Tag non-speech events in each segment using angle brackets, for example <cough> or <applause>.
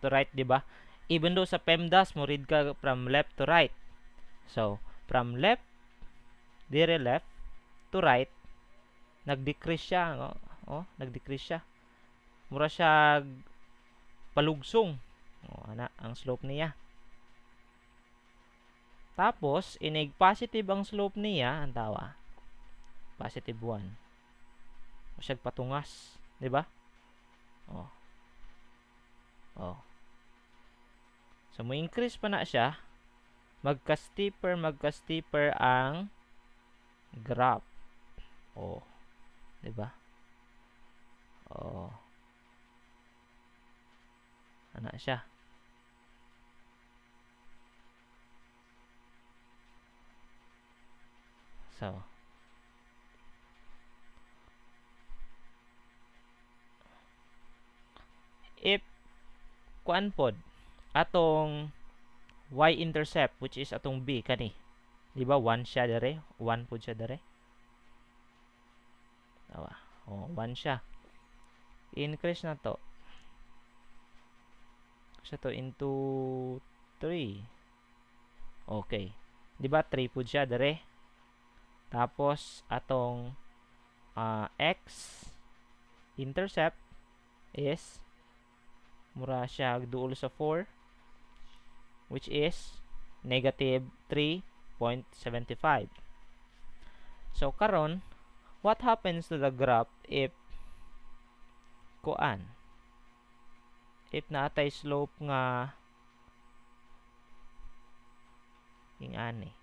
to right, di ba? Even though sa PEMDAS mo read ka from left to right. So, from left, dire left, to right, nag-decrease siya. no? oh nag-decrease siya. Mura siya palugsong. Oh, ana, ang slope niya. Tapos, inig positive ang slope niya, ang tawa. Positive 1. O Masyag patungas. di ba? Oh. Oh. So, mo increase pa na siya, magka-steeper, magka-steeper ang graph. Oh. 'Di ba? Oh. Ana siya. So. If kuan pod atong y-intercept which is atong b kani di ba 1 siya dere 1 pud siya dere awa oh 1 siya increase na to siya to into 3 okay di ba 3 pud siya dere tapos atong uh, x intercept is mura siya duol sa 4 which is negative 3.75. So, karon, what happens to the graph if kuan? If naatay slope nga ing ani.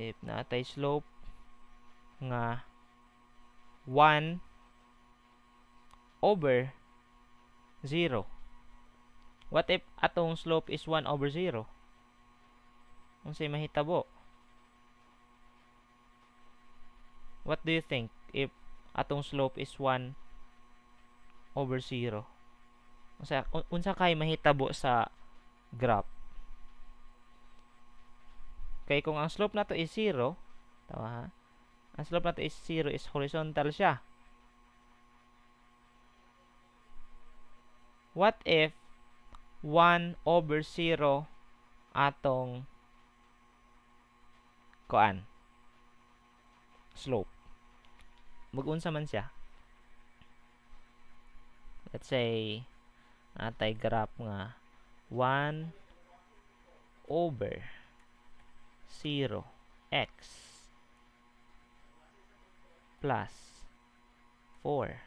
if natay slope nga 1 over 0. What if atong slope is 1 over 0? Unsay mahitabo? What do you think if atong slope is 1 over 0? Unsa unsa kay mahitabo sa graph? Okay, kung ang slope na to is 0, tawa ha, ang slope na to is 0 is horizontal siya. What if 1 over 0 atong koan? Slope. Mag-unsa man siya. Let's say, natay graph nga 1 over 0 x plus 4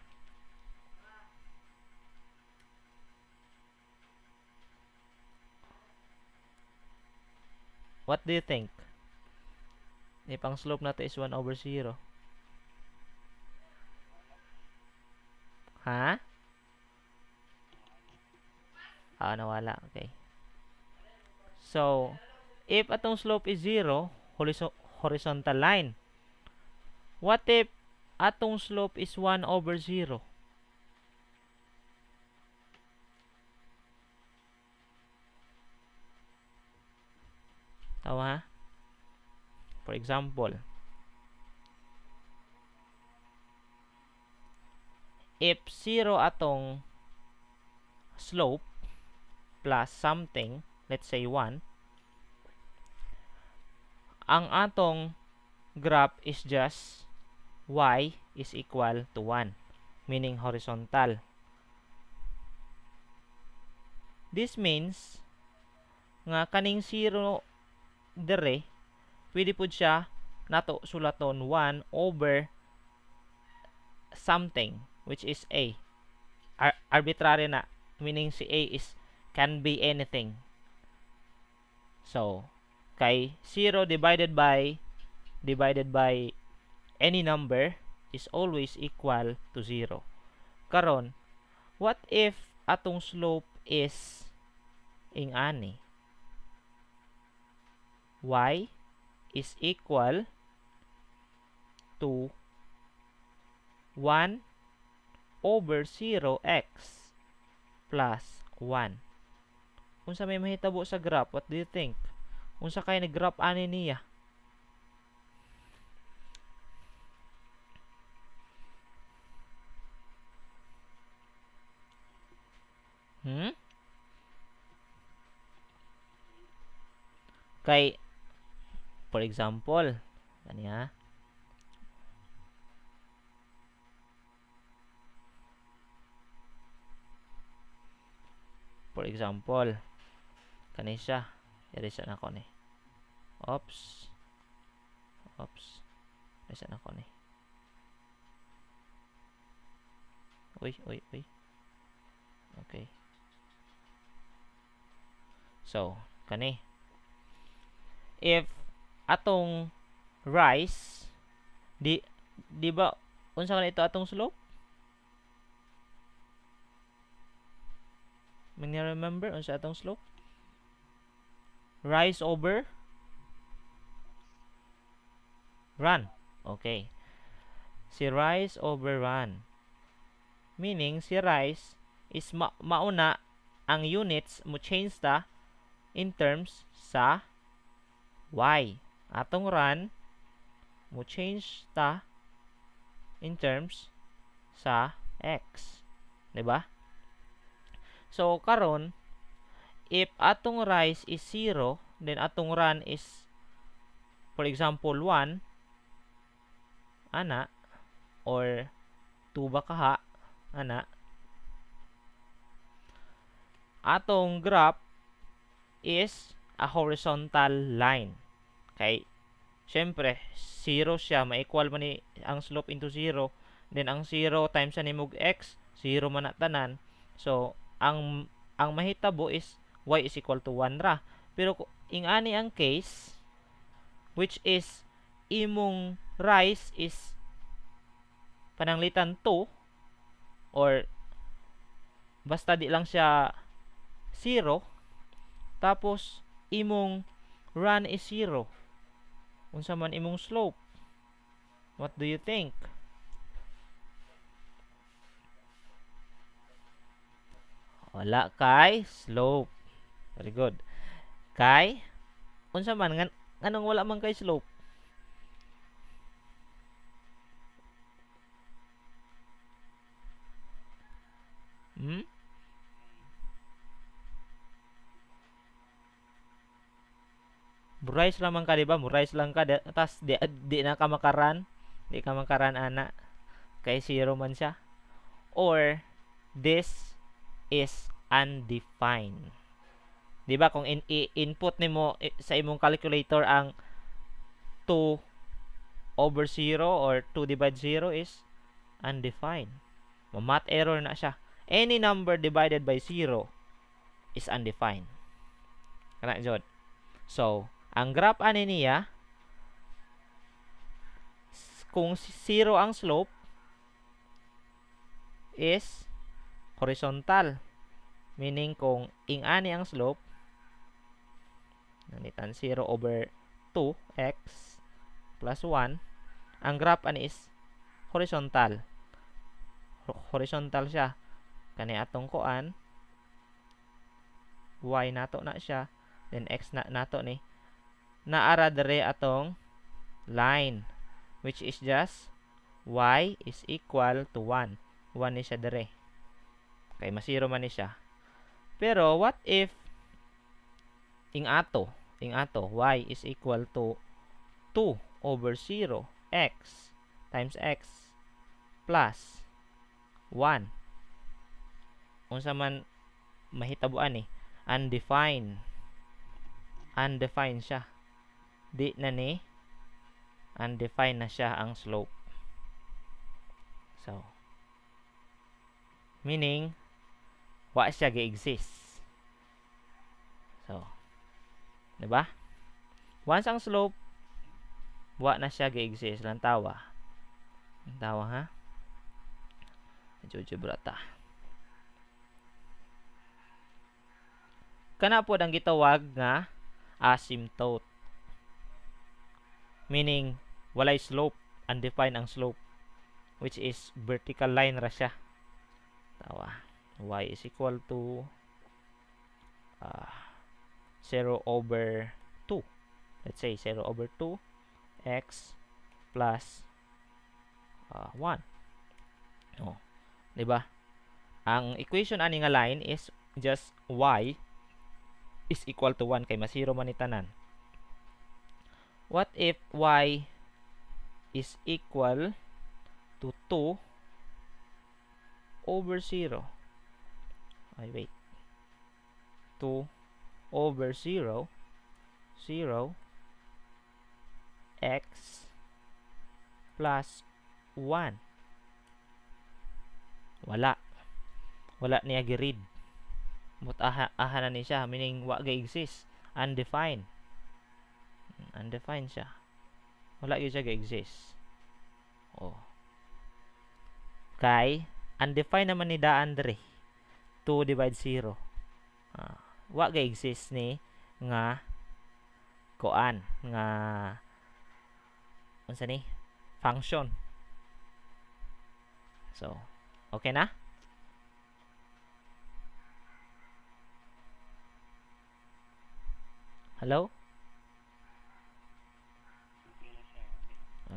What do you think? If ang slope natin is 1 over 0. Ha? Ah, nawala. Okay. So, if atong slope is 0, horizontal line. What if atong slope is 1 over 0? Tawa ha? For example, if 0 atong slope plus something, let's say 1, ang atong graph is just y is equal to 1, meaning horizontal. This means nga kaning 0 dere pwede pud siya nato sulaton 1 over something which is a Ar arbitrary na meaning si a is can be anything. So kay 0 divided by divided by any number is always equal to 0. Karon, what if atong slope is ing ani? y is equal to 1 over 0x plus 1. Kung sa may mahitabo sa graph, what do you think? unsa kay nag-rap ani niya Hmm? Kay, for example, ani ha? For example, kani siya, yari siya na ko ni. Oops. Ops. Nasaan ako ni? Uy, uy, uy. Okay. So, kani. If atong rise di di ba unsa man ito atong slope? May remember unsa atong slope? Rise over Run. Okay. Si rise over run. Meaning, si rise is ma mauna ang units mo change ta in terms sa y. Atong run mo change ta in terms sa x. ba? Diba? So, karon if atong rise is 0, then atong run is, for example, 1, ana or tuba kaha ana atong graph is a horizontal line. Okay? syempre zero siya. Ma-equal man ni ang slope into zero Then, ang zero times ani nimog x, zero man tanan. So, ang ang mahitabo is y is equal to 1 ra. Pero, ing ani ang case, which is imong rice is pananglitan 2 or basta di lang siya 0 tapos imong run is 0 unsa man imong slope what do you think wala kay slope very good kay unsa man ngan wala man kay slope Hmm? Burais lamang ka, diba? Burais lang ka. tas, di, di na ka makaran. Di ka makaran, ana. Kay zero man siya. Or, this is undefined. Diba? Kung in, i, input ni mo sa imong calculator ang 2 over 0 or 2 divide 0 is undefined. Math error na siya any number divided by 0 is undefined. Kana jod. So, ang graph ani niya kung 0 ang slope is horizontal. Meaning kung ing ani ang slope nanitan 0 over 2x plus 1 ang graph ani is horizontal. Horizontal siya kani atong kuan y nato na siya then x na nato ni naara dere atong line which is just y is equal to 1 1 ni siya dere kay ma zero man ni siya pero what if ing ato ing ato y is equal to 2 over 0 x times x plus 1 unsa man mahitabuan eh undefined undefined siya di na ni undefined na siya ang slope so meaning wa siya gi-exist so di ba once ang slope wa na siya gi-exist lang tawa lang tawa ha algebra ta Kana po ang gitawag nga asymptote. Meaning, walay slope, undefined ang slope, which is vertical line ra siya. Tawa. y is equal to uh, ah, 0 over 2. Let's say 0 over 2 x plus uh, ah, 1. Oh, Diba? Ang equation ani nga line is just y is equal to 1 kay masiro man ni tanan. What if y is equal to 2 over 0? Ay, wait. 2 over 0, 0, x plus 1. Wala. Wala niya gi-read mut aha aha ni siya meaning wa ga exist undefined undefined siya wala yun siya ga exist oh kay undefined naman ni da dre 2 divide 0 ah, wa ga exist ni nga koan nga unsa ni function so okay na Hello?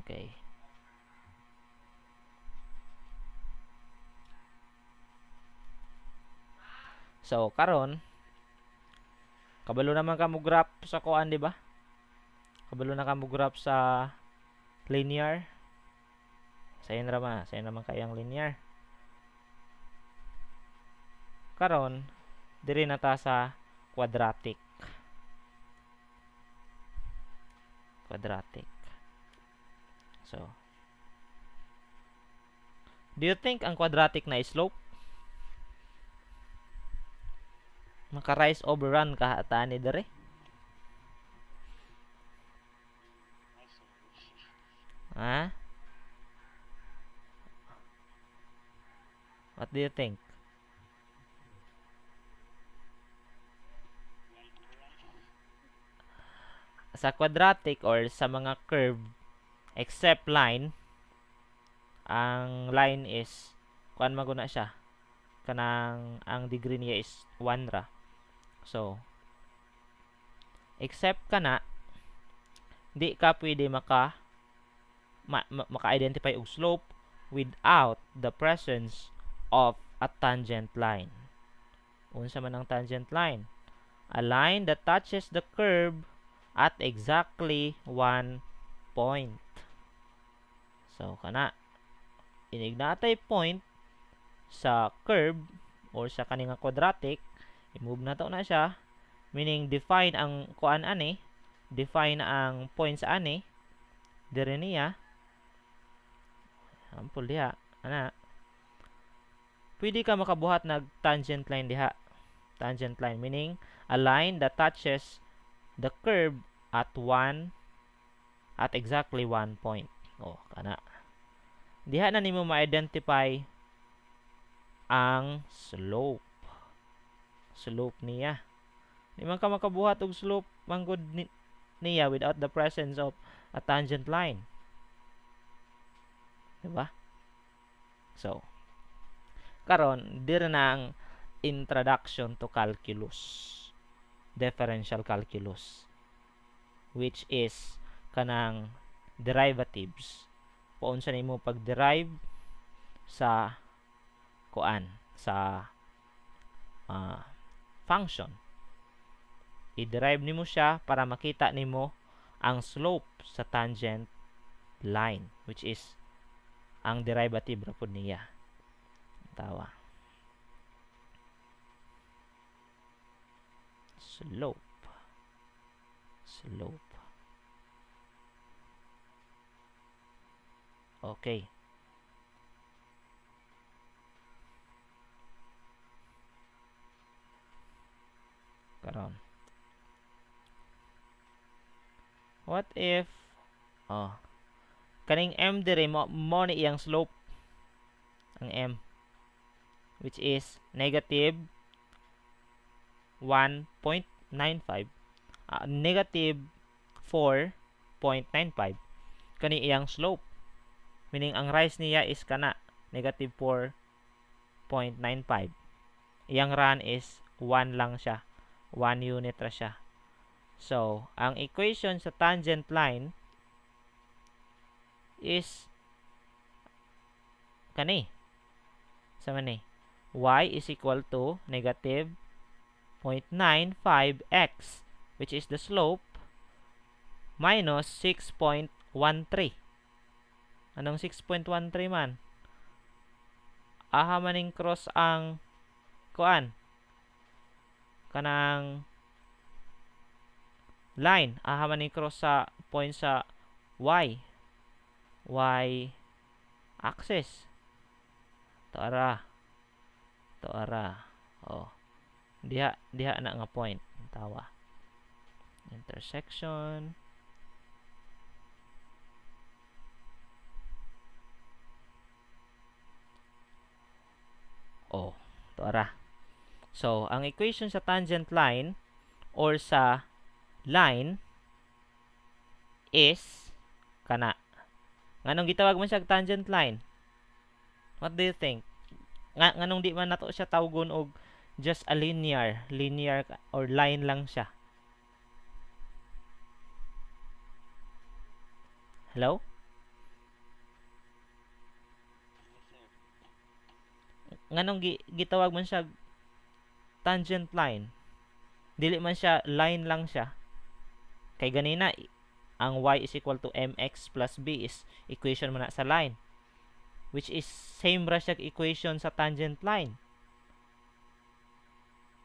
Okay. So, karon kabalo naman ka graph sa kuan, di ba? Kabalo na ka graph sa linear. Sayon ra ma, sayon naman kay ang linear. Karon, diri na ta sa quadratic. quadratic. So, do you think ang quadratic na slope maka-rise over run ka ata ni dere? Ha? What do you think? sa quadratic or sa mga curve except line ang line is kuan maguna siya kanang ang degree niya is 1 ra so except kana di ka pwede maka ma, ma, maka-identify og slope without the presence of a tangent line unsa man ang tangent line a line that touches the curve at exactly 1 point. So, kana inignatay point sa curve or sa kaning quadratic, i-move na to na siya, meaning define ang kuan ani, define ang points ani dire niya. Ampol diha, ana. Pwede ka makabuhat nag tangent line diha. Tangent line meaning a line that touches the curve at 1 at exactly 1 point. Oh, kana. Diha na nimo ma-identify ang slope. Slope niya. Di man ka makabuhat og slope manggod ni niya without the presence of a tangent line. Diba? So, karon dire na ang introduction to calculus differential calculus which is kanang derivatives paunsa nimo pag-derive sa kuan sa uh, function i-derive nimo siya para makita nimo ang slope sa tangent line which is ang derivative ra niya tawa slope slope okay karon what if oh kaning m dire mo mo ni iyang slope ang m which is negative 1.95 uh, ah, negative 4.95 kani iyang slope meaning ang rise niya is kana negative 4.95 iyang run is 1 lang siya 1 unit ra siya so ang equation sa tangent line is kani sa mani y is equal to negative 4.95 0.95x which is the slope minus 6.13. Anong 6.13 man? Aha maning cross ang kuan kanang line. Aha maning cross sa point sa y y axis. Tara. Tara. Oh diha diha na nga point tawa intersection oh to ara so ang equation sa tangent line or sa line is kana nganong gitawag man siya tangent line what do you think nga nganong di man nato siya tawgon og just a linear, linear or line lang siya. Hello? Nganong gi gitawag man siya tangent line. Dili man siya line lang siya. Kay ganina ang y is equal to mx plus b is equation mo na sa line which is same ra siya equation sa tangent line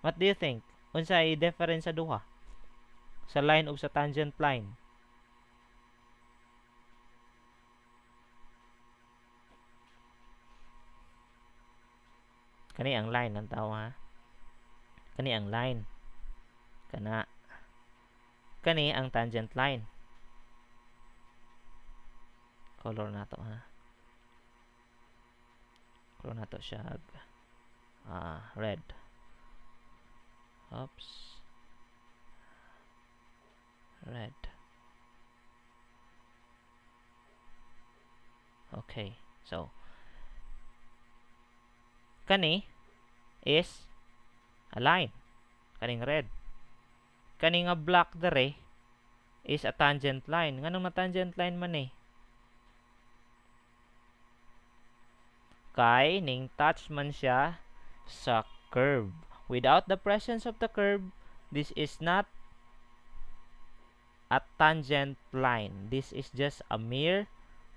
What do you think? Unsay difference sa duha? Sa line o sa tangent line? Kani ang line ang tao ha. Kani ang line. Kana. Kani ang tangent line. Color nato ha. Color nato to siya. Ah, red. Oops. Red. Okay, so kani is a line. Kaning red. Kaning nga black dere is a tangent line. Nganong na tangent line man eh? Kay ning touch man siya sa curve. Without the presence of the curve, this is not a tangent line. This is just a mere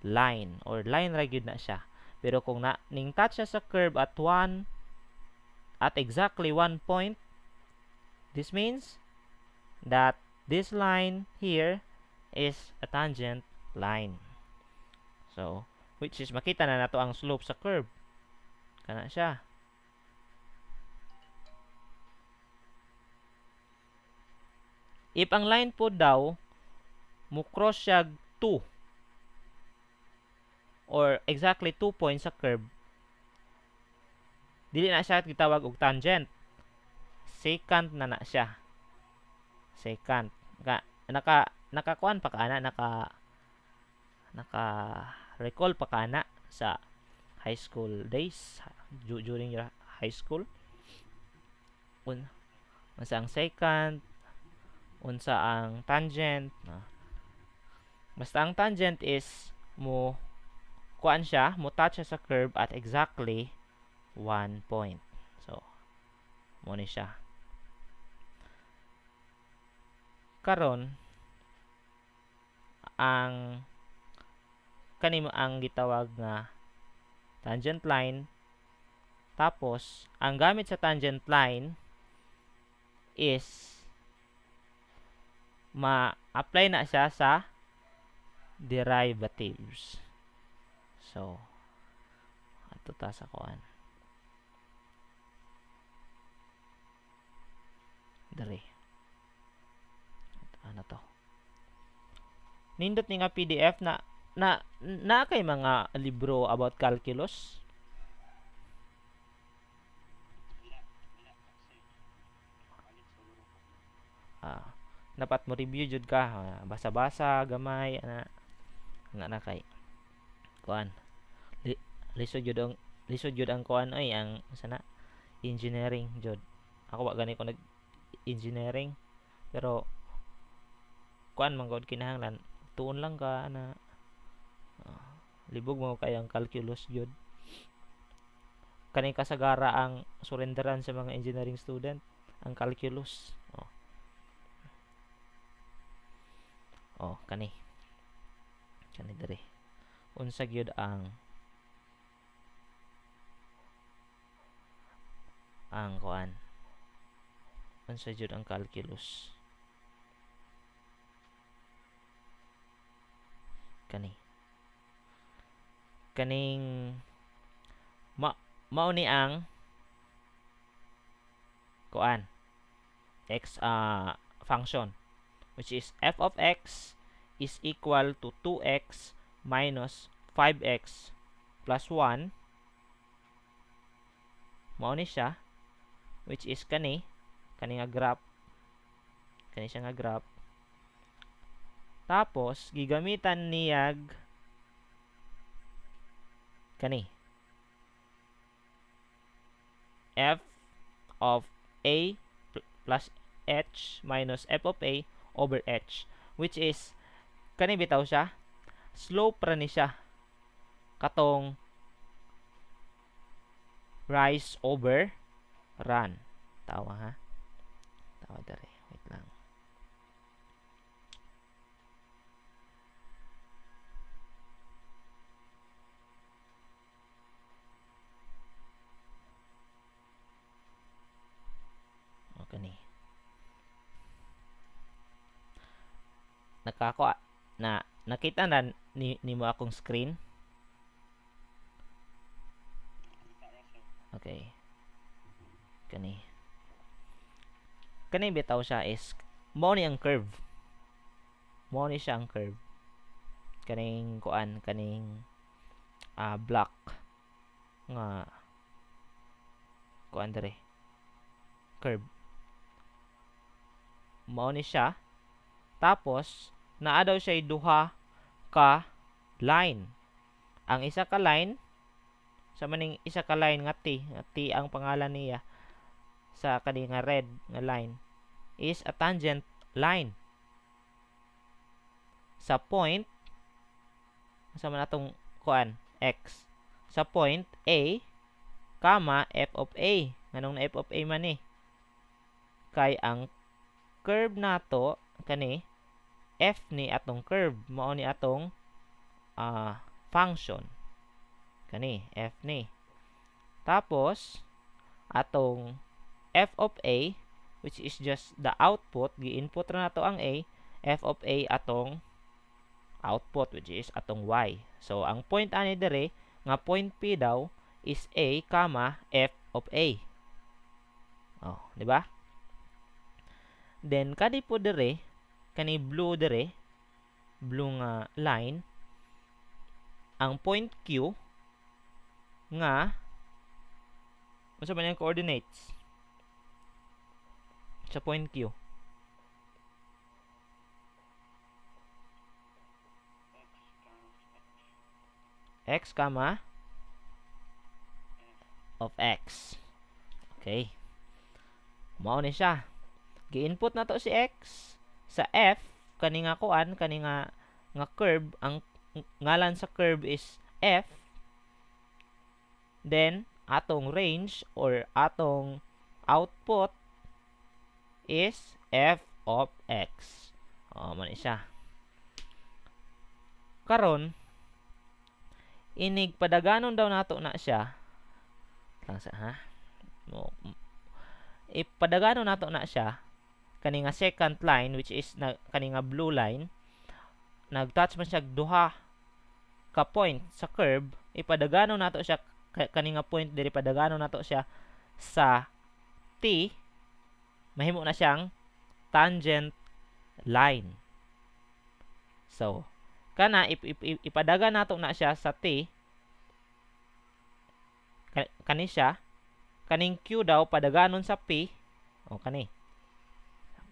line or line regular na siya. Pero kung na ning siya sa curve at one at exactly one point, this means that this line here is a tangent line. So, which is makita na nato ang slope sa curve. Kana siya. If ang line po daw, mukros siya 2 or exactly 2 points sa curve, dili na siya gitawag og tangent. Secant na na siya. Secant. Naka, naka nakakuan pa kaana naka naka recall pa kaana sa high school days during your high school. Un, masang secant unsa ang tangent no? basta ang tangent is mo kuan siya mo touch siya sa curve at exactly one point so mo ni siya karon ang kanimo ang gitawag nga tangent line tapos ang gamit sa tangent line is ma-apply na siya sa derivatives. So, ato ta sa kuan. Dere. Ano to? Nindot ni nga PDF na na na kay mga libro about calculus. Ah dapat mo review jud ka basa-basa gamay ana ana na kay kuan Li, jud ang lisod jud ang kuan oy ang sana engineering jud ako wa gani ko nag engineering pero kuan man gud kinahanglan tuon lang ka ana ah, libog mo kay ang calculus jud kani kasagara ang surrenderan sa mga engineering student ang calculus oh kani kani dire unsa gyud ang ang kuan unsa gyud ang calculus kani kaning ma mao ni ang kuan x uh, function which is f of x is equal to 2x minus 5x plus 1 mao ni siya which is kani kani nga graph kani siya nga graph tapos gigamitan niyag kani f of a plus h minus f of a over h which is kani bitaw siya slope ra ni siya katong rise over run tawa ha tawa dere wait lang okay ni nakako ah, na nakita na ni, ni mo akong screen okay kani kani bitaw siya is mo ni ang curve mo ni siya ang curve kaning kuan kaning uh, block nga kuan dere curve mo ni siya tapos, naa daw siya duha ka line. Ang isa ka line, sa maning isa ka line nga T, nga T ang pangalan niya sa kani nga red nga line is a tangent line. Sa point, sama na itong kuan, x. Sa point A, comma f of A. Nganong na f of A man eh. Kay ang curve nato kani f ni atong curve mao ni atong uh, function kani f ni tapos atong f of a which is just the output gi-input ra nato ang a f of a atong output which is atong y so ang point ani dere nga point p daw is a comma f of a oh di ba then kadi po dire kani blue dere blue nga line ang point Q nga unsa ba niyang coordinates sa point Q x, comma of x. Okay. Mao ni siya. Gi-input na to si x sa f kani nga kuan kani nga nga curve ang ngalan sa curve is f then atong range or atong output is f of x oh man isa karon inig padaganon daw nato na siya lang sa ha mo ipadaganon nato na siya kaninga second line which is na, kaninga blue line nagtouch man siya duha ka point sa curve ipadagano nato siya kaninga point diri padagano nato siya sa t mahimo na siyang tangent line so kana ip, ip, ip, ipadaga nato na siya sa t kani siya kaning q daw padaganon sa p o kani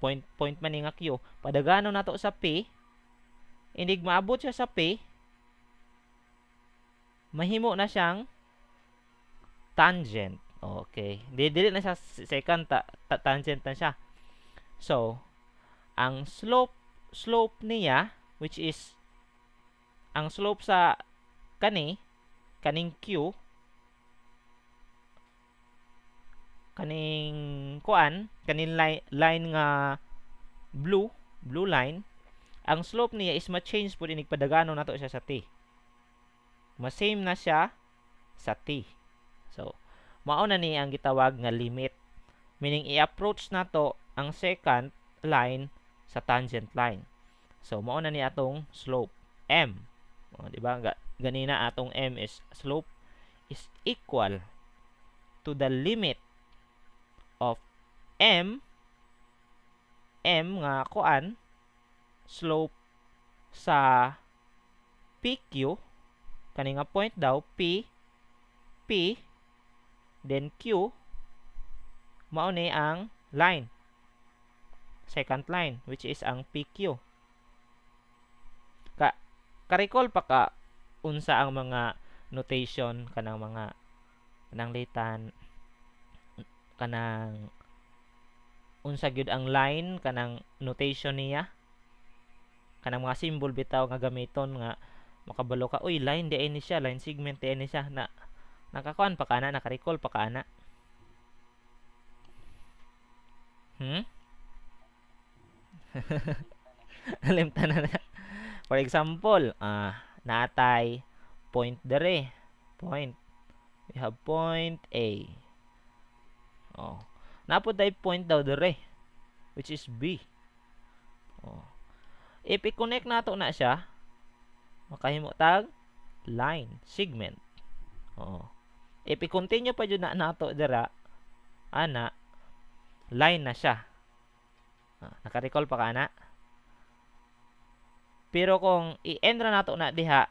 point point man nga Q padagano nato sa P inig maabot siya sa P mahimo na siyang tangent okay didili na siya second ta, ta, tangent na siya so ang slope slope niya which is ang slope sa kani kaning Q kaning kuan kaning li- line nga blue blue line ang slope niya is ma-change pud inig padagano nato siya sa t ma-same na siya sa t so mao na ni ang gitawag nga limit meaning i-approach nato ang second line sa tangent line so mao na ni atong slope m o, di ba ganina atong m is slope is equal to the limit of m m nga kuan slope sa PQ kani nga point daw P P then Q mao ni ang line second line which is ang PQ ka ka-recall pa ka unsa ang mga notation kanang mga nang litan kanang unsa gyud ang line kanang notation niya kanang mga symbol bitaw nga gamiton nga makabalo ka uy line di ni siya line segment di ni siya na nakakuan pa kana nakarecall pa kana hmm <laughs> Alimta na na. For example, ah, natay point dere. Point. We have point A. Oh. Napod tayo point daw dere. Which is B. Oh. If i-connect nato na siya, makahimo tag line segment. Oh. If i-continue pa jud na nato dere, ana line na siya. Ah, naka-recall pa ka ana. Pero kung i-end ra nato na diha,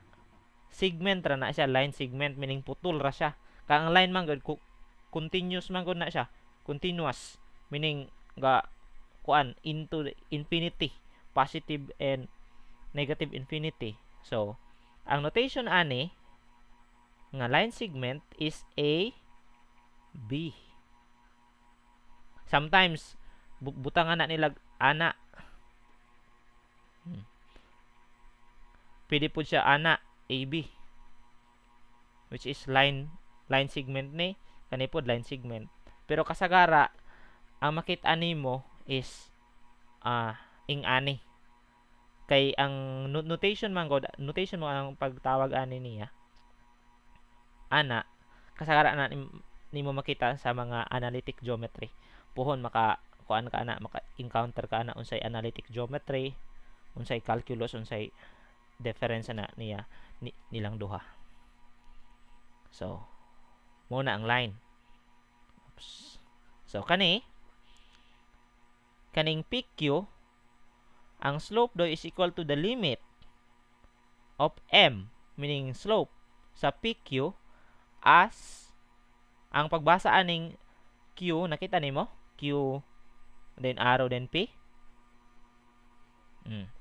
segment ra na siya, line segment meaning putol ra siya. Kang line man gud continuous man ko na siya continuous meaning ga kuan into infinity positive and negative infinity so ang notation ani nga line segment is a b sometimes bu butang ana nila ana hmm. pwede po siya ana ab which is line line segment ni kani pod line segment pero kasagara ang makita nimo is uh, ing ani kay ang notation man god notation mo ang pagtawag ani niya ana kasagara na nimo makita sa mga analytic geometry puhon maka kuan ka ana maka encounter ka ana unsay analytic geometry unsay calculus unsay difference na niya ni, nilang duha so Muna ang line. Oops. So, kani, kaning PQ, ang slope do is equal to the limit of M, meaning slope, sa PQ as ang pagbasa aning Q, nakita nimo? Q, then arrow, then P. Mm.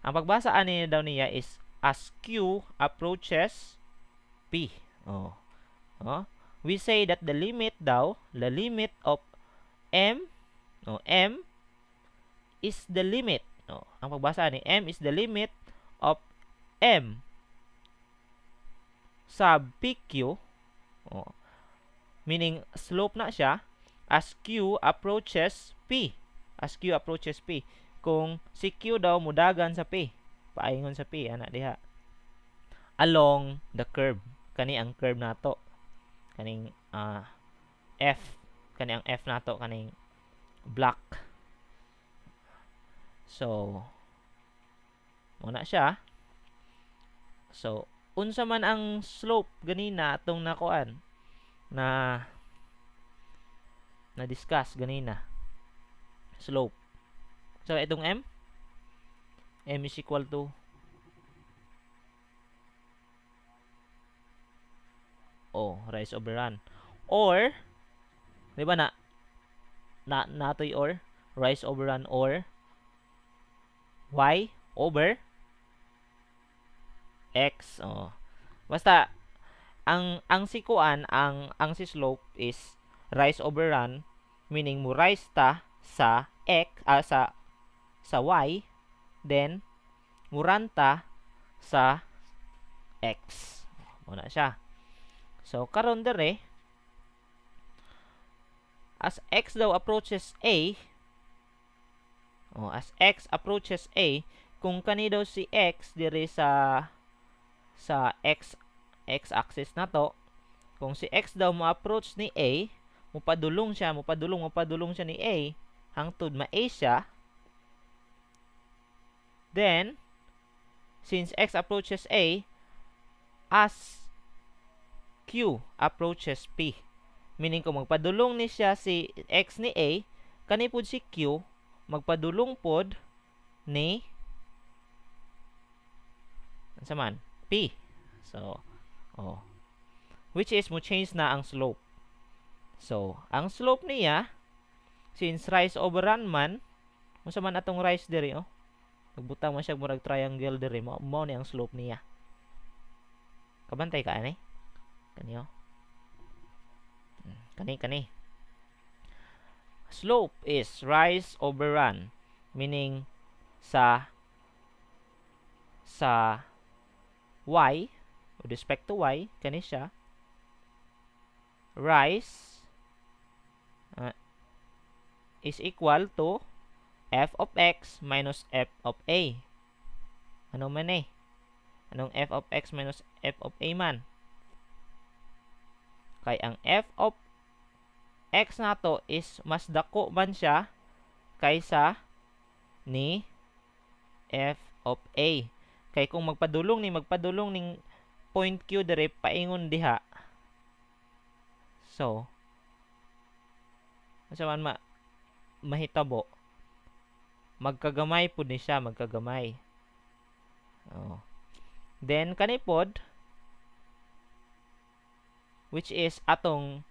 Ang pagbasa ani daw niya is as Q approaches P. Oh. Oh we say that the limit daw, the limit of m, no, m is the limit. No, ang pagbasa ni m is the limit of m sub pq, oh, meaning slope na siya, as q approaches p. As q approaches p. Kung si q daw mudagan sa p, paingon sa p, ana diha. Along the curve, kani ang curve nato kaning uh, F kani F nato kaning block so mo na siya so unsa man ang slope ganina atong nakuan na na discuss ganina slope so itong M M is equal to O, rise over run. Or, di ba na, na, natoy or, rise over run or, y over, x. O. Basta, ang, ang sikuan, ang, ang si slope is, rise over run, meaning mo rise ta sa x, ah, sa, sa y, then, muranta sa x. Muna siya. So, karon dere, as x daw approaches a, o as x approaches a, kung kani daw si x dere sa sa x x axis na to, kung si x daw mo-approach ni a, mupadulong siya, mupadulong, mupadulong siya ni a, hangtod ma-a siya, then, since x approaches a, as Q approaches P. Meaning kung magpadulong ni siya si X ni A, kanipod si Q magpadulong pod ni sa man P. So, oh. Which is mo change na ang slope. So, ang slope niya since rise over run man, unsa man atong rise diri oh. Pagbutang man siya murag triangle diri mo mao ni ang slope niya. Kabantay ka ani? Eh? Kani oh. Hmm, kani kani. Slope is rise over run meaning sa sa y with respect to y kani siya rise uh, is equal to f of x minus f of a ano man eh anong f of x minus f of a man Kay ang f of x na to is mas dako man siya kaysa ni f of a. Kay kung magpadulong ni magpadulong ning point q dere, paingon diha. So unsa man ma mahitabo magkagamay pud ni siya magkagamay. Oh. Then kanipod which is atong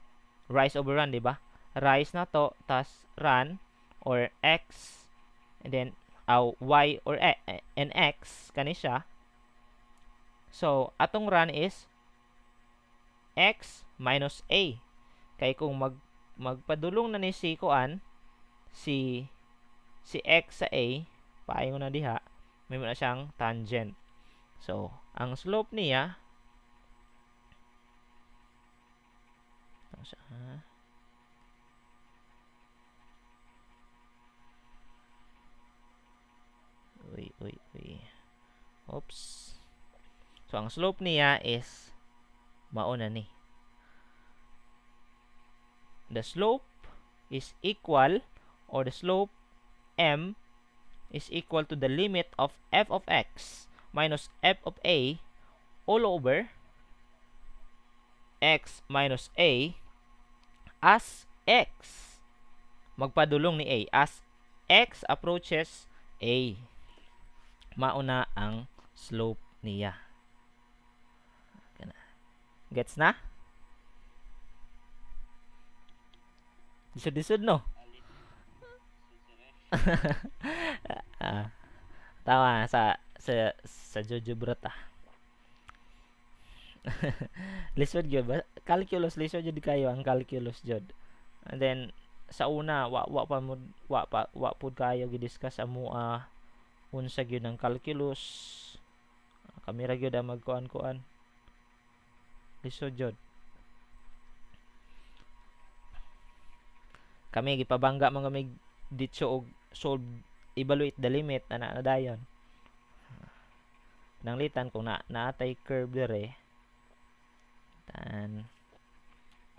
rise over run, di ba? Rise na to, tas run, or x, and then uh, y or e, and x, kani siya. So, atong run is x minus a. Kay kung mag, magpadulong na ni si Kuan, si, si x sa a, paingon na diha, may muna siyang tangent. So, ang slope niya kung saan. Uy, uy, uy. Oops. So, ang slope niya is mauna ni. The slope is equal or the slope m is equal to the limit of f of x minus f of a all over x minus a as x. Magpadulong ni A. As x approaches A, mauna ang slope niya. Gets na? Disod-disod, no? <laughs> ah, tama, sa, sa, sa Jojo Brota. Ah. <laughs> lisod gyud ba calculus lisod jud kayo ang calculus jud and then sa una wa wa pa mo wa pa wa pud kayo gi discuss amo uh, unsa gyud ang calculus kami ra gyud ang magkuan-kuan lisod jud kami gipabangga man mig ditso og solve evaluate the limit ana na dayon nang litan kung na naatay curve dire then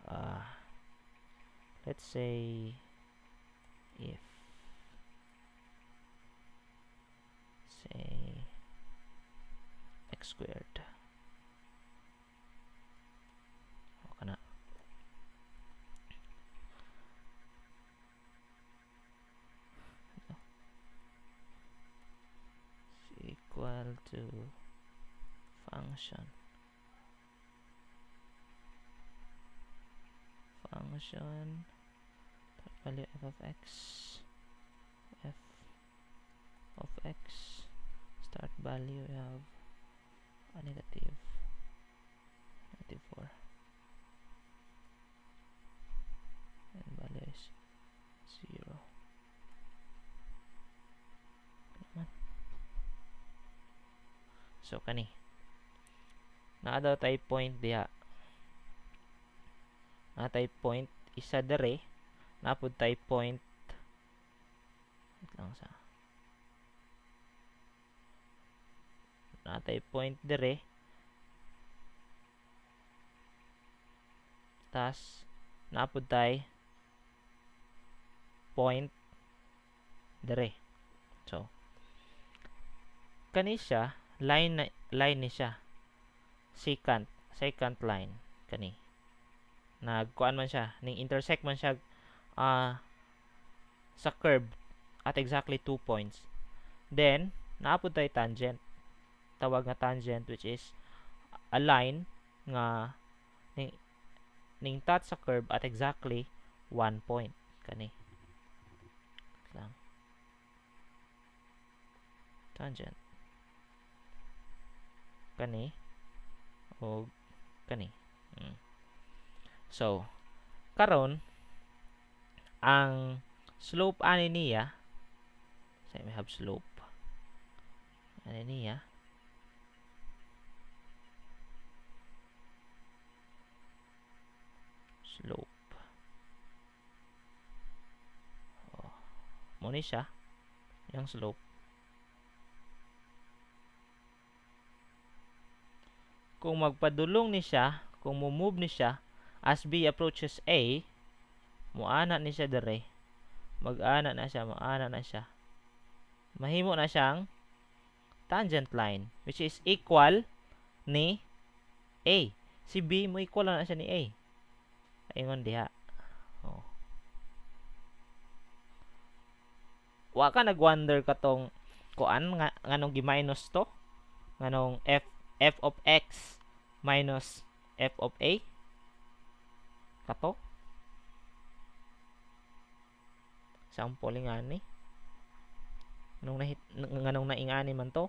uh, let's say if say x squared okay equal to function function value f of x f of x start value we have a negative negative 4 and value is 0 so kani na ada type point diha na ah, type point isa dere napod type point lang sa na ah, type point dere tas napod tay point dere so kani siya line line ni siya secant secant line kani nagkuan man siya ning intersect man siya uh, sa curve at exactly 2 points then naapod tay tangent tawag nga tangent which is a line nga ning ning touch sa curve at exactly 1 point kani lang tangent kani o kani mm. So, karon ang slope ani niya say we have slope ani niya slope oh mo ni siya yung slope kung magpadulong ni siya kung mo move ni siya As B approaches A, muana ni siya dere. Mag-ana na siya, muana na siya. Mahimo na siyang tangent line which is equal ni A. Si B mo equal na siya ni A. Ingon diha. Oh. Wa ka nag-wonder ka tong kuan nga nganong gi-minus to? Nganong f f of x minus f of a kato sample nga ni nung nahit nganong naingani man to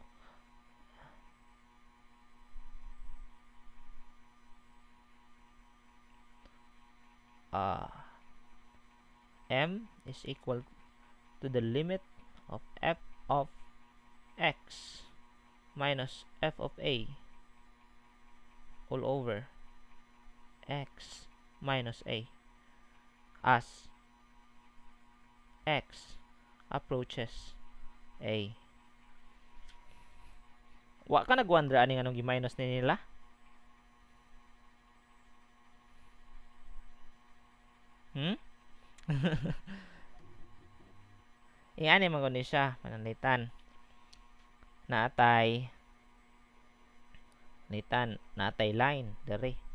uh, m is equal to the limit of f of x minus f of a all over x minus a as x approaches a. Wa ka nagwandra aning anong gi-minus ni nila? Hmm? Iyan yung mga siya, pananlitan. Naatay. Litan, naatay line, dere.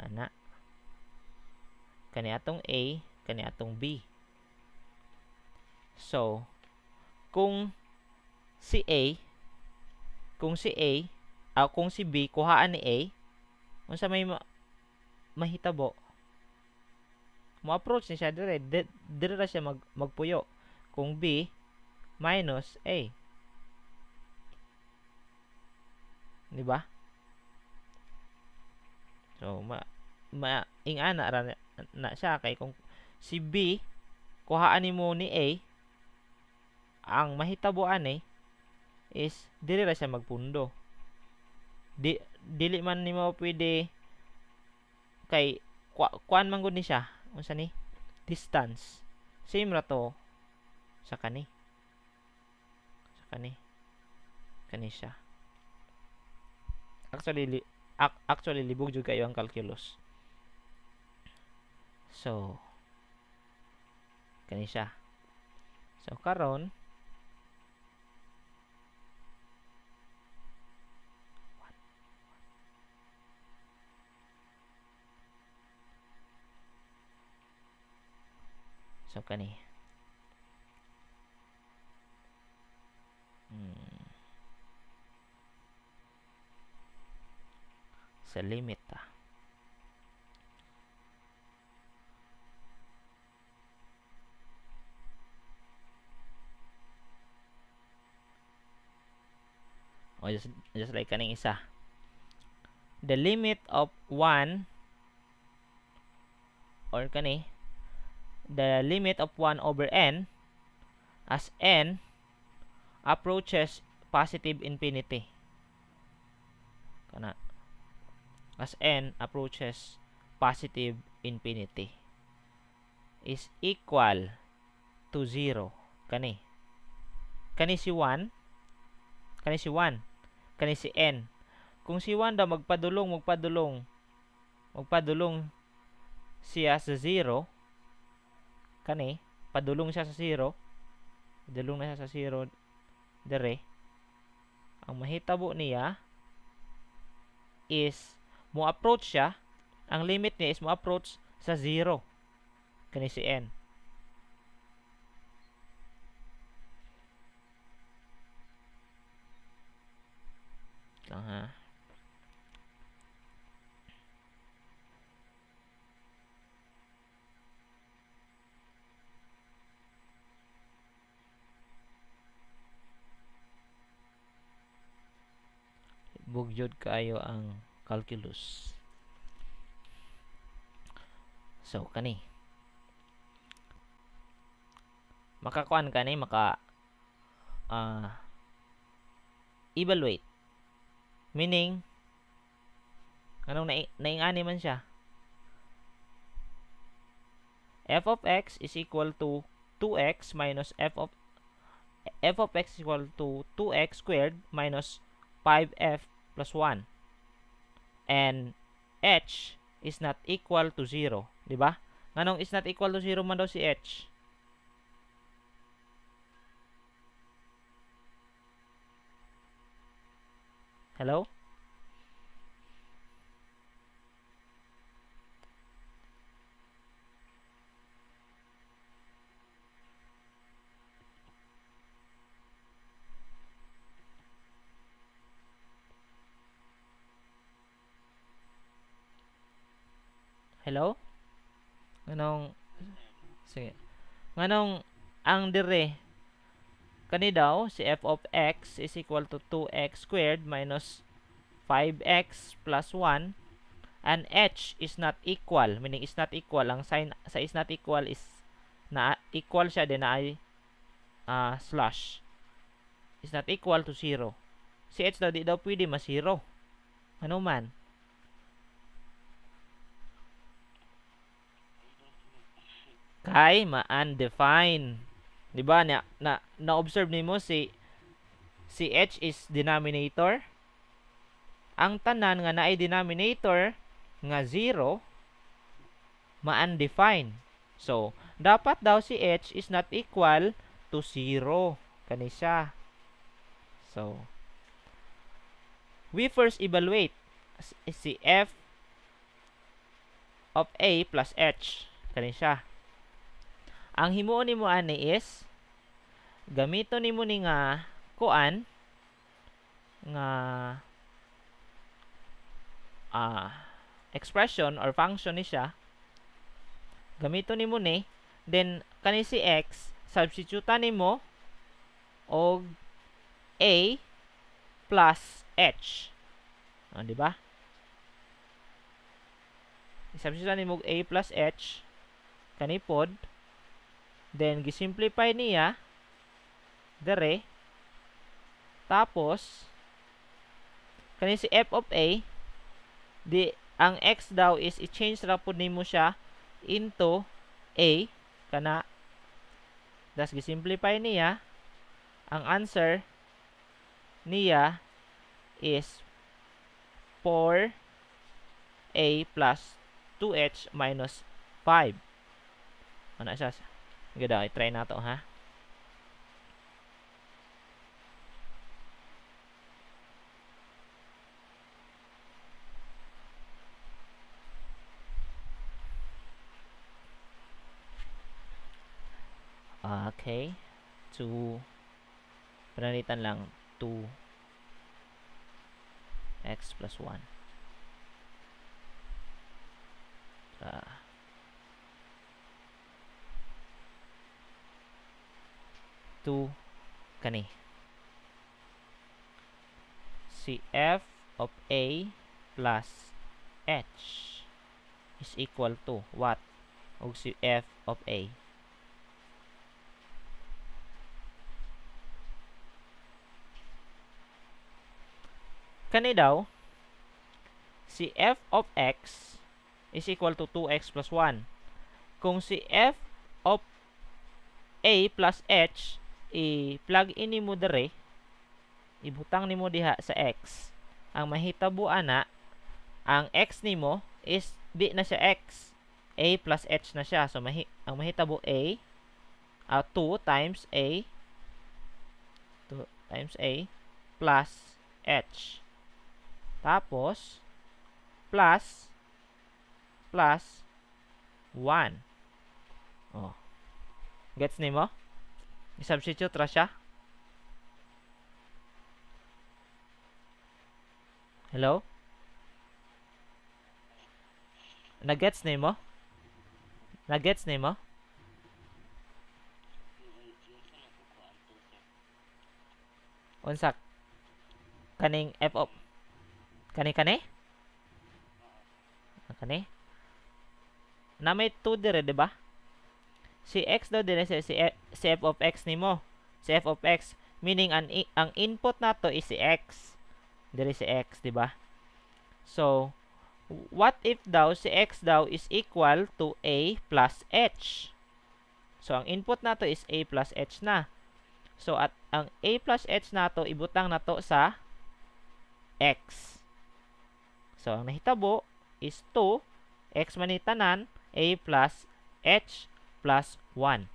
Ana. Kaniatong A, kaniatong B. So, kung si A, kung si A, uh, kung si B, kuhaan ni A, kung sa may ma mahitabo, mo-approach ni siya dire, dire ra siya mag, magpuyo. Kung B, minus A. Di ba? So ma maingana ra na, na siya kay kung si B kuhaan ni mo ni A ang mahitabo ani eh, is dili ra siya magpundo. Di dili man mo pwede kay kuan man gud ni siya unsa ni distance same ra to sa kani sa kani kani siya actually actually libog jud kayo ang calculus so kani siya so karon So, kani. sa limit ah. O just, just like kaning isa. The limit of 1 or kani the limit of 1 over n as n approaches positive infinity. Kana as n approaches positive infinity is equal to 0 kani kani si 1 kani si 1 kani si n kung si 1 daw magpadulong magpadulong magpadulong siya sa 0 kani padulong siya sa 0 padulong na siya sa 0 dere ang mahitabo niya is mo approach siya, ang limit niya is mo approach sa 0 kani si n. Lang ha. Bugyod kayo ang calculus so kani makakuan kani maka uh, evaluate meaning anong na naingani man siya f of x is equal to 2x minus f of f of x is equal to 2x squared minus 5f plus 1 and h is not equal to 0. Di ba? Nganong is not equal to 0 man daw si h? Hello? Hello? Nganong sige. Nganong ang dire kani daw si f of x is equal to 2x squared minus 5x plus 1 and h is not equal meaning is not equal ang sign sa is not equal is na equal siya din na ay uh, slash is not equal to 0 si h daw di daw pwede ma 0 ano man kay ma-undefined. 'Di ba? Na, na na-observe nimo si si h is denominator. Ang tanan nga naay denominator nga 0 ma-undefined. So, dapat daw si h is not equal to 0 kani siya. So, we first evaluate si f of a plus h kani siya. Ang himuon nimo ani is gamito nimo ni nga kuan nga ah expression or function ni siya gamito nimo ni then kani si x substitute nimo og a plus h oh, di ba i-substitute nimo og a plus h kanipod Then, gisimplify niya. Dere. Tapos, kani si f of a, di, ang x daw is i-change rapod po mo siya into a, kana. Das gisimplify niya. Ang answer niya is 4a plus 2h minus 5. Ano siya? Good, okay. Try na to, ha? Okay. To, panalitan lang, 2 x plus 1. Ah. to kani. Si f of a plus h is equal to what? Og si f of a. Kani daw, si f of x is equal to 2x plus 1. Kung si f of a plus h i-plug in nimo dere ibutang nimo diha sa x ang mahitabo ana ang x nimo is di na siya x a plus h na siya so mahi ang mahitabo a uh, 2 times a 2 times a plus h tapos plus plus 1 oh gets nimo i-substitute ra siya hello Nag-gets ni mo Nag-gets ni mo unsak kaning f of kani kani kani na may 2 dire di ba si x daw din si, si, si f of x ni mo. Si f of x. Meaning, an, ang input nato is si x. Dari si x, di ba? So, what if daw si x daw is equal to a plus h? So, ang input nato is a plus h na. So, at ang a plus h nato ibutang nato sa x. So, ang nahitabo is 2, x manitanan, a plus h plus 1.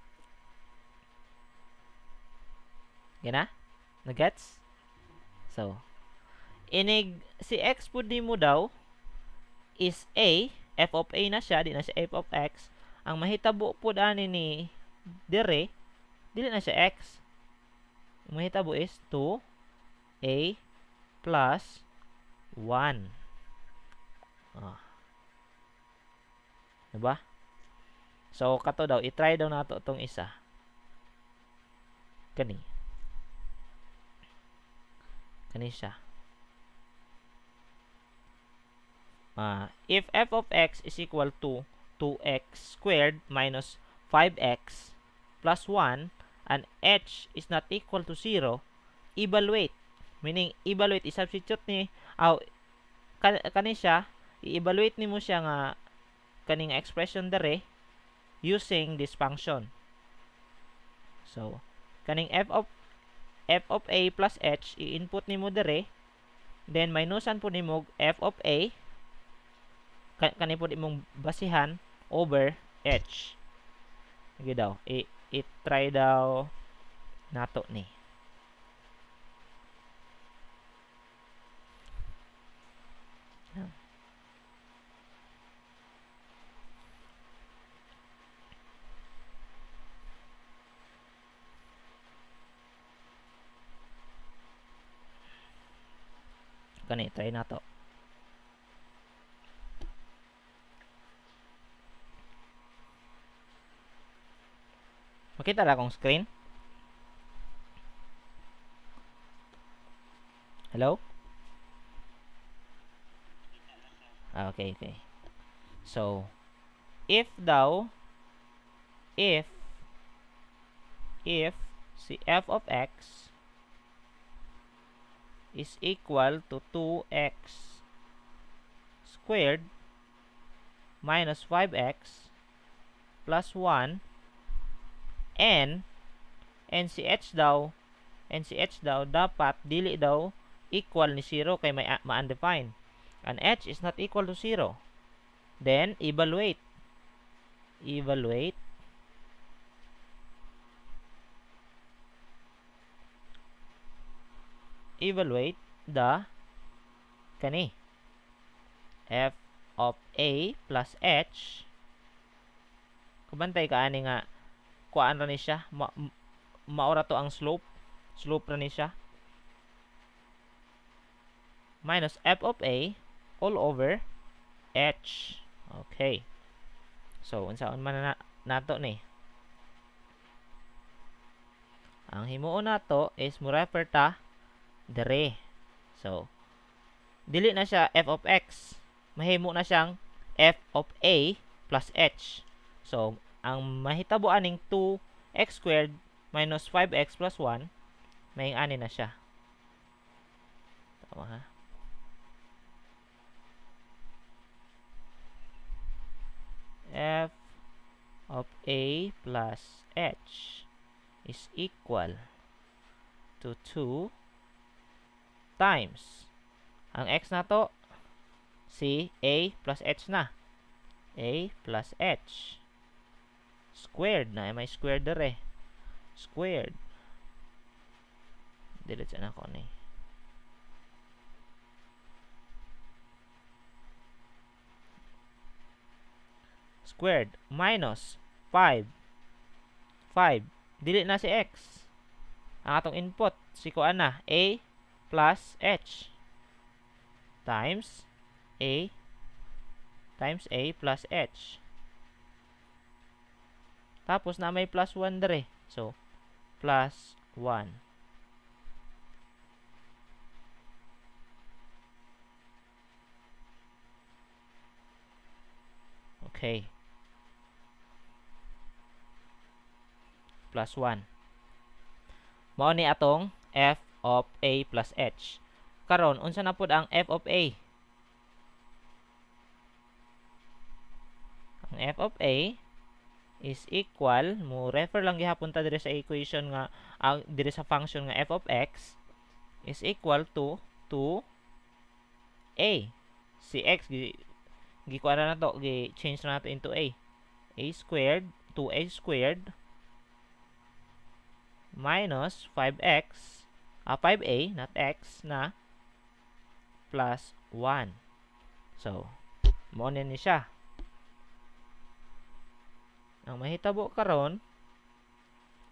Gana? Nagets? So, inig, si x po di mo daw is a, f of a na siya, di na siya f of x. Ang mahitabo po ani ni dire, dili na siya x. Ang mahitabo is 2a plus 1. Ah. Diba? Diba? So, kato daw, i-try daw nato itong isa. Kani. Kani siya. Uh, if f of x is equal to 2x squared minus 5x plus 1 and h is not equal to 0, evaluate. Meaning, evaluate, i-substitute ni, aw, kani siya, i-evaluate ni mo siya nga kaning expression dere, using this function. So, kaning f of f of a plus h i-input nimo dere then minusan po nimo f of a kan kani po mong basihan over h. Okay daw, i-try daw nato ni. ni try na to makita ra akong screen hello ah, okay okay so if daw if if si f of x is equal to 2x squared minus 5x plus 1 and NCH daw NCH daw dapat dili daw equal ni 0 kay may ma-undefined. And h is not equal to 0. Then evaluate. Evaluate evaluate the kani f of a plus h kubantay ka ani nga kuan ra ni siya ma, maura to ang slope slope ra ni siya minus f of a all over h okay so unsaon man na nato ni ang himuon nato is mo refer ta dere. So, dili na siya f of x. Mahimo na siyang f of a plus h. So, ang mahitabo aning 2x squared minus 5x plus 1, may ani na siya. Tama ha? f of a plus h is equal to 2 times. Ang x na to, si a plus h na. a plus h. Squared na. I eh, squared there eh. Squared. Delete siya na ko ni. Squared minus 5. 5. Delete na si x. Ang atong input, si ko ana, a plus H times A times A plus H. Tapos na may plus 1 dere. So, plus 1. Okay. Plus 1. Mao ni atong f of a plus h. Karon, unsa na pud ang f of a? Ang f of a is equal, mo refer lang gihapon ta dire sa equation nga uh, dire sa function nga f of x is equal to to a. Si x gi gikuha na nato, gi change na nato into a. a squared to a squared minus 5x uh, ah, 5a, not x, na plus 1. So, mo niya siya. Ang mahitabo karon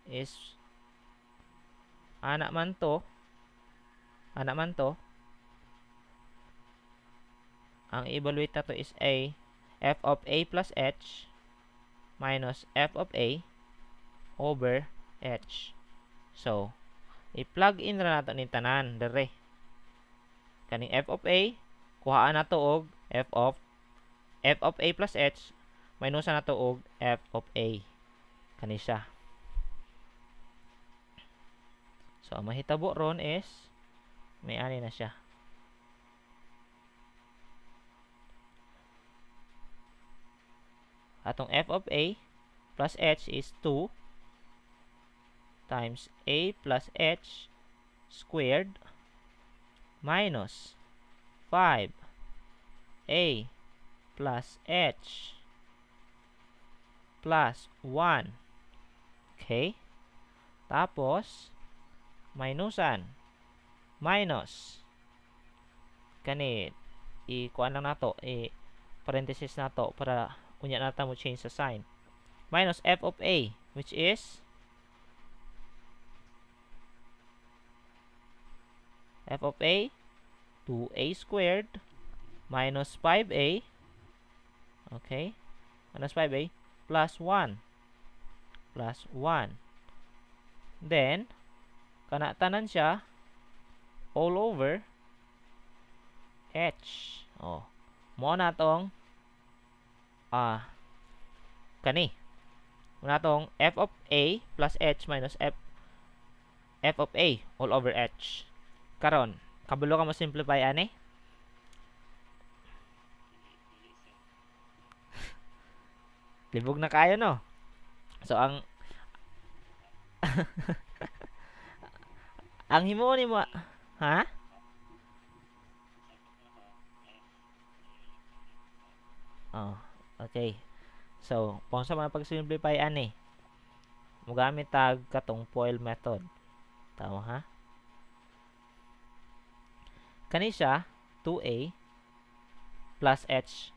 is anak man to anak man to ang evaluate to is a f of a plus h minus f of a over h. So, i-plug in ra nato ni tanan dere kaning f of a kuhaan nato og f of f of a plus h minus nato og f of a kani siya so ang mahitabo ron is may ani na siya atong f of a plus h is 2 times a plus h squared minus 5a plus h plus 1. Okay? Tapos, minusan. Minus. Kani, ikuan lang nato, i e, parenthesis nato para unya nata mo change sa sign. Minus f of a, which is f of a 2a squared minus 5a okay minus 5a plus 1 plus 1 then kana tanan siya all over h oh mo na tong ah uh, kani mo na tong f of a plus h minus f f of a all over h karon kabalo ka mo simplify ani <laughs> libog na kayo no so ang <laughs> ang himo ni mo ha oh okay so kung sa mga pag-simplify ani eh, magamit tag katong foil method tama ha Kani siya 2a plus h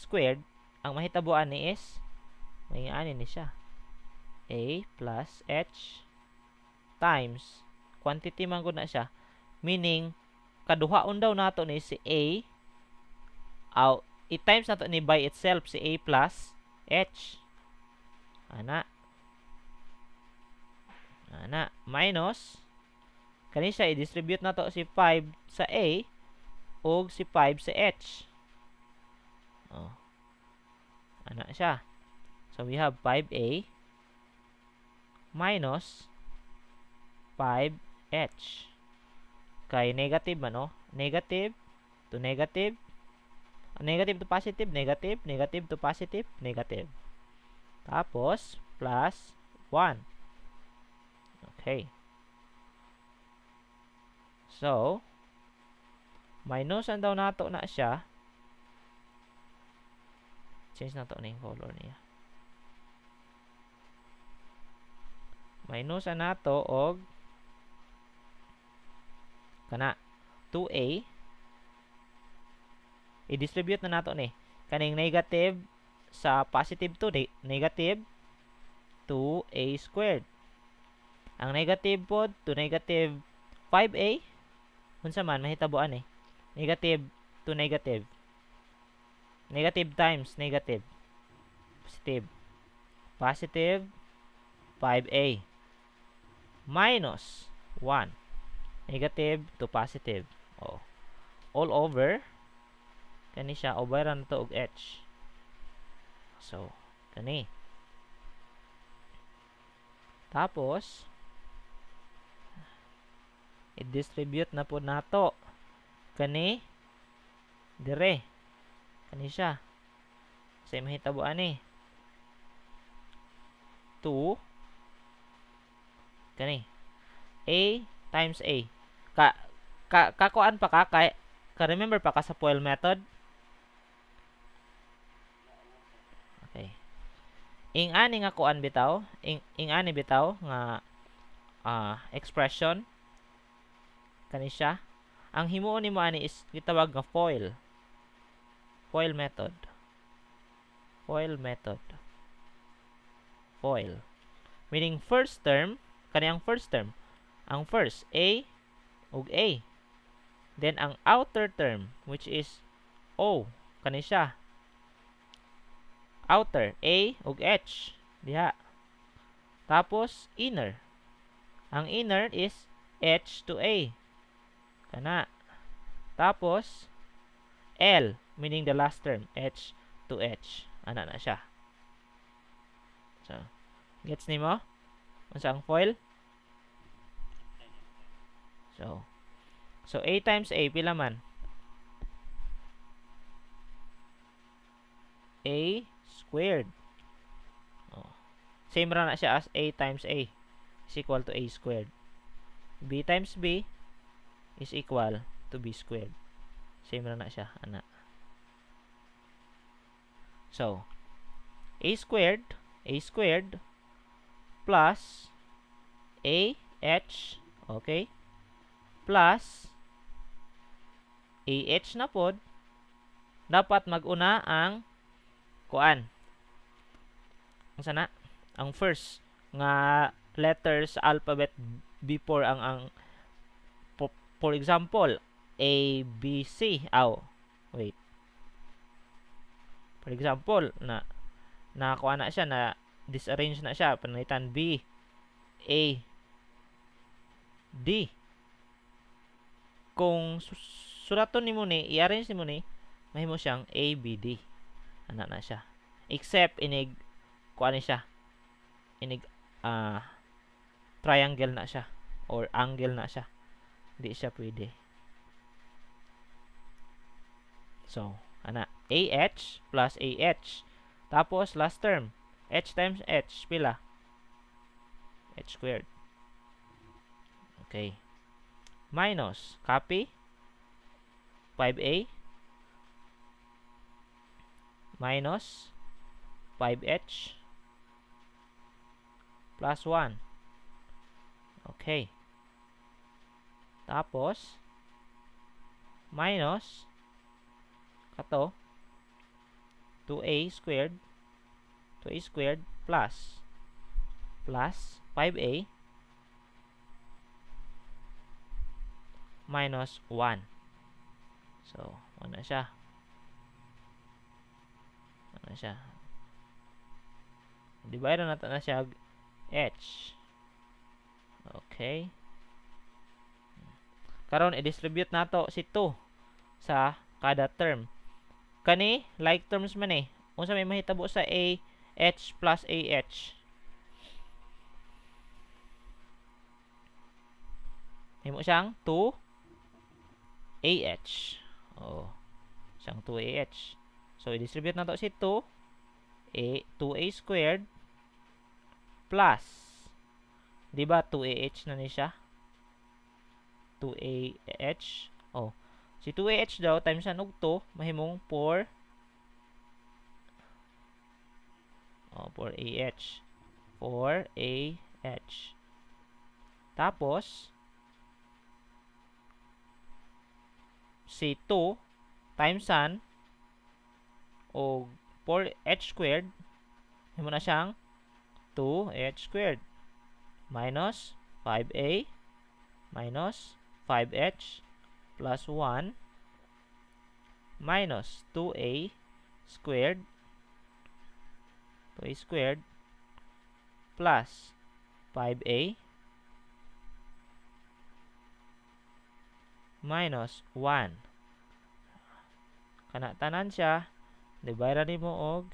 squared. Ang mahitabuan ni is may ani ni siya. a plus h times quantity man gud na siya meaning kaduhaon daw nato ni si a out i-times nato ni by itself si a plus h ana ana minus Kani siya i-distribute na to si 5 sa A ug si 5 sa H. Oh. Ana siya. So we have 5A minus 5H. Kay negative ano? Negative to negative. Ah, negative to positive, negative, negative to positive, negative. Tapos plus 1. Okay. So, minus minusan daw nato na siya. Change nato na yung color niya. Minusan nato og kana 2a i-distribute na nato ni kaning negative sa positive 2, ne negative 2a squared. Ang negative pod to negative 5a unsa man mahitaboan eh negative to negative negative times negative positive positive 5a minus 1 negative to positive oh all over kani siya over obaran to og h so kani tapos i-distribute na po nato kani dire kani siya sa mahitabo eh. ani 2 kani a times a ka ka kakuan pa ka ka, ka remember pa ka sa FOIL method okay ing ani nga kuan bitaw ing ing ani bitaw nga uh, expression kani siya ang himuon nimo ani is gitawag nga foil foil method foil method foil meaning first term kani ang first term ang first a ug a then ang outer term which is o kani siya outer a ug h diha tapos inner ang inner is h to a yan na. Tapos, L, meaning the last term, H to H. Ano na siya. So, gets ni mo? Unsa ang foil? So, so A times A, pila man? A squared. Oh. Same ra na siya as A times A is equal to A squared. B times B is equal to b squared. Same na na siya, ana. So, a squared, a squared plus a h, okay? Plus a h na pod dapat maguna ang kuan. Ang sana ang first nga letters alphabet before ang ang For example, ABC. Aw, oh, wait. For example, na nakakuha na siya, na disarrange na siya. Panalitan B, A, D. Kung suraton ni mo ni, i-arrange ni mo mahimo siyang A, B, D. Anak na siya. Except, inig, kuha ni siya. Inig, ah, uh, triangle na siya. Or angle na siya. Hindi siya pwede. So, ana, AH plus AH. Tapos, last term, H times H, pila? H squared. Okay. Minus, copy, 5A, minus 5H, plus 1. Okay. Tapos, minus, kato, 2a squared, 2a squared plus, plus 5a minus 1. So, ano siya? Ano siya? Divide na natin na siya h. Okay karon i-distribute nato si 2 sa kada term kani like terms man eh unsa may mahitabo sa a h plus a h himo siyang 2 a h oh siyang 2 a h so i-distribute nato si 2 a 2a squared plus di ba 2ah na ni siya 2AH. Oh. Si 2AH daw times na og 2 mahimong 4 Oh, ah 4AH. Tapos si 2 times an o 4h squared himo na siyang 2h squared minus 5a minus 5h plus 1 minus 2a squared 2a squared plus 5a minus 1 kana tanan siya divide ni mo og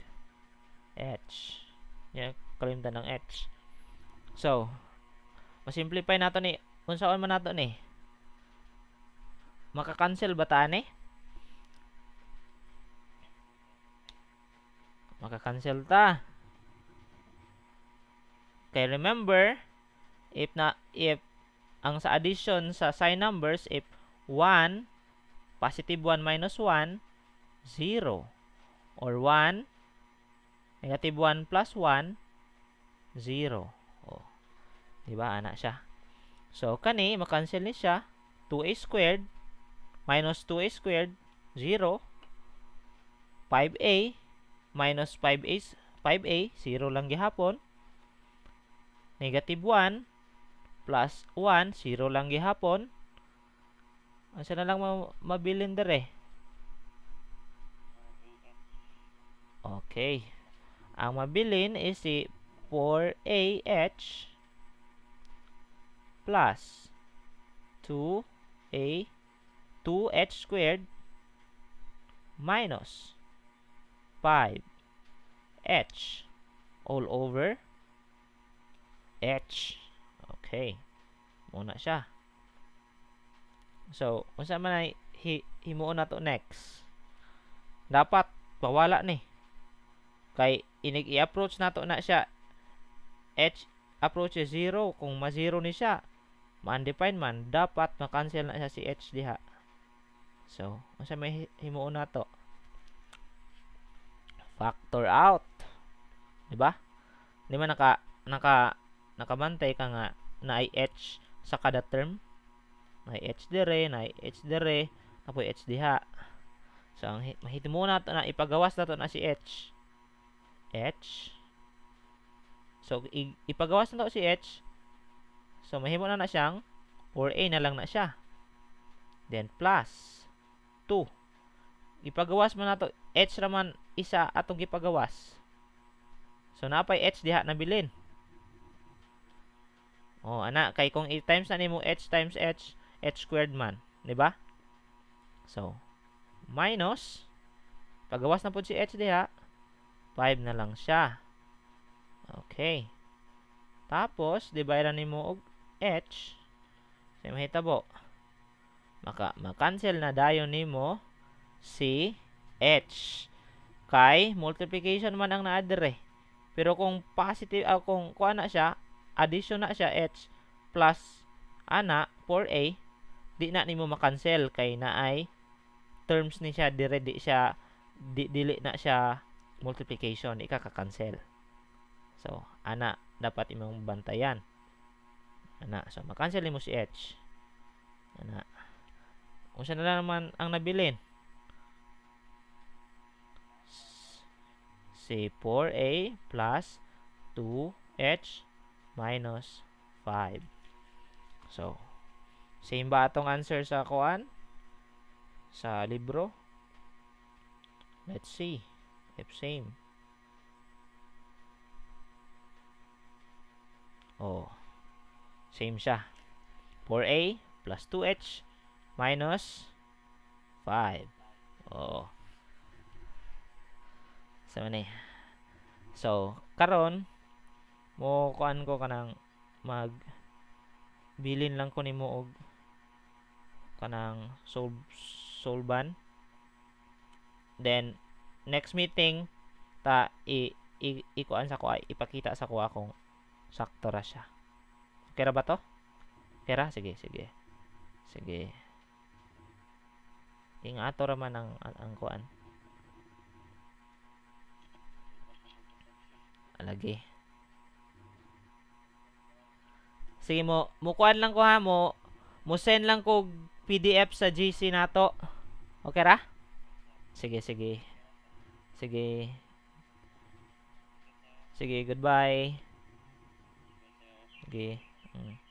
h nya kalimtan ng h so masimplify nato ni unsaon man nato ni maka Makakancel ba tani? Maka-cancel ta. Kay remember, if na if ang sa addition sa sign numbers if 1 positive 1 minus 1 0 or 1 negative 1 plus 1 0. Oh. 'Di ba anak siya? So kani maka-cancel ni siya 2a squared minus 2a squared, 0. 5a, minus 5a, 5a, 0 lang gihapon. Negative 1, plus 1, 0 lang gihapon. Asa na lang mabilin dere? Eh? Okay. Ang mabilin is si 4AH plus 2A 2h squared minus 5h all over h. Okay. Muna siya. So, kung saan man ay hi, himuon na to next. Dapat, bawala ni. Kay, inig i-approach na to na siya. H approach is 0. Kung ma-0 ni siya, ma-undefined man, dapat ma-cancel na siya si H diha. So, unsa may himuon nato? Factor out. 'Di ba? Di man naka naka nakabantay ka nga na IH sa kada term. Na IH dire, na IH dire, apoy H diha. So, ang mahitimo nato na ipagawas nato na si H. H. So, ipagawas nato si H. So, mahimo na na siyang 4A na lang na siya. Then, plus 2. Ipagawas man nato h raman isa atong gipagawas. So napay h diha bilin. Oh, ana kay kung i times na nimo h times h h squared man, di ba? So minus pagawas na pud si h diha 5 na lang siya. Okay. Tapos dividean nimo og h. Sa mahitabo maka ma-cancel na dayon nimo si H kay multiplication man ang naadre pero kung positive uh, kung kuha siya addition na siya H plus ana 4A di na nimo ma-cancel kay naay terms ni siya dire di siya di, dili na siya multiplication ikaka-cancel so ana dapat imong bantayan ana so ma-cancel nimo si H ana kung siya na naman ang nabilin. Say 4A plus 2H minus 5. So, same ba itong answer sa kuan? Sa libro? Let's see if same. Oh, same siya. 4A plus 2H minus 5. Oo. Sa so, ni. So, karon mo kuan ko kanang mag bilin lang ko ni mo og kanang sol solban. Then next meeting ta i, i ikuan sa ko ay ipakita sa ko akong sakto ra siya. Okay ba to? Okay Sige, sige. Sige. Ing ato ra man ang ang, ang kuan. Alagi. Sige mo, mukuan lang ko ha mo. Mo send lang ko PDF sa GC nato. Okay ra? Sige, sige. Sige. Sige, goodbye. Sige. Mm.